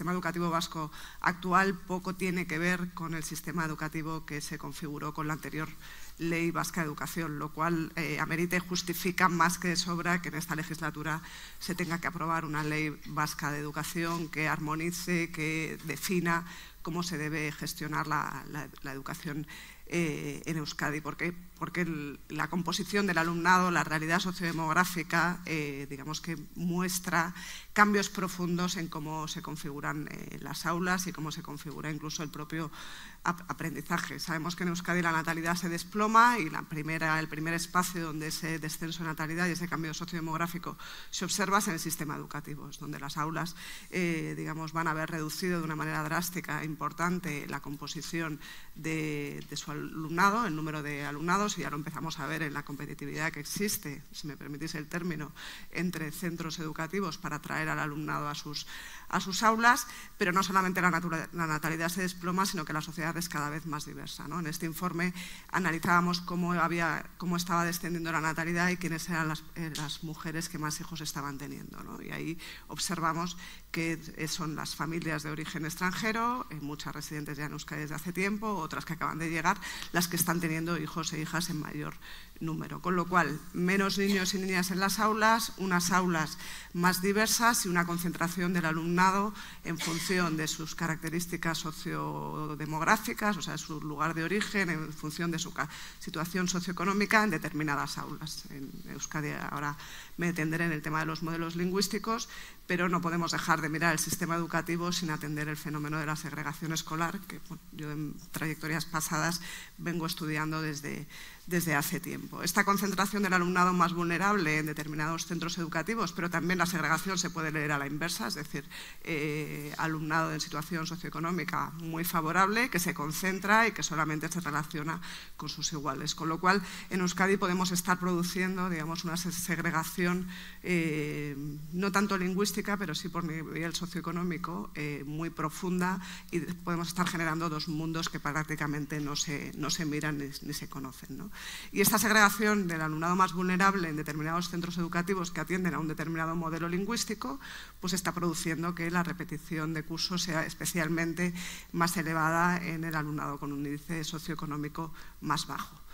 El sistema educativo vasco actual poco tiene que ver con el sistema educativo que se configuró con la anterior Ley Vasca de Educación, lo cual eh, amerita y justifica más que de sobra que en esta legislatura se tenga que aprobar una Ley Vasca de Educación que armonice, que defina cómo se debe gestionar la, educación eh, en Euskadi, porque, porque la composición del alumnado, la realidad sociodemográfica, eh, digamos que muestra cambios profundos en cómo se configuran eh, las aulas y cómo se configura incluso el propio aprendizaje. Sabemos que en Euskadi la natalidad se desploma y la primera, el primer espacio donde ese descenso de natalidad y ese cambio sociodemográfico se observa es en el sistema educativo, es donde las aulas eh, digamos, van a haber reducido de una manera drástica e importante la composición de, su alumnado, el número de alumnados, y ya lo empezamos a ver en la competitividad que existe, si me permitís el término, entre centros educativos para atraer al alumnado a sus, a sus aulas, pero no solamente la, la natalidad se desploma, sino que la sociedad es cada vez más diversa. ¿no? En este informe analizamos cómo, había, cómo estaba descendiendo la natalidad y quiénes eran las, eh, mujeres que más hijos estaban teniendo. Y ahí observamos que son las familias de origen extranjero, eh, muchas residentes ya en Euskadi desde hace tiempo, otras que acaban de llegar, las que están teniendo hijos e hijas en mayor número. Con lo cual, menos niños y niñas en las aulas, unas aulas más diversas y una concentración del alumnado en función de sus características sociodemográficas, o sea, su lugar de origen, en función de su situación socioeconómica en determinadas aulas. En Euskadi ahora me detendré en el tema de los modelos lingüísticos, pero no podemos dejar de mirar el sistema educativo sin atender el fenómeno de la segregación escolar, que yo en trayectorias pasadas vengo estudiando desde, desde hace tiempo. Esta concentración del alumnado más vulnerable en determinados centros educativos, pero también la segregación se puede leer a la inversa, es decir, eh, alumnado en situación socioeconómica muy favorable, que se concentra y que solamente se relaciona con sus iguales. Con lo cual, en Euskadi podemos estar produciendo digamos, una segregación eh, no tanto lingüística, pero sí por, el socioeconómico eh, muy profunda y podemos estar generando dos mundos que prácticamente no se, miran ni, se conocen. Y esta segregación del alumnado más vulnerable en determinados centros educativos que atienden a un determinado modelo lingüístico, pues está produciendo que la repetición de cursos sea especialmente más elevada en el alumnado con un índice socioeconómico más bajo.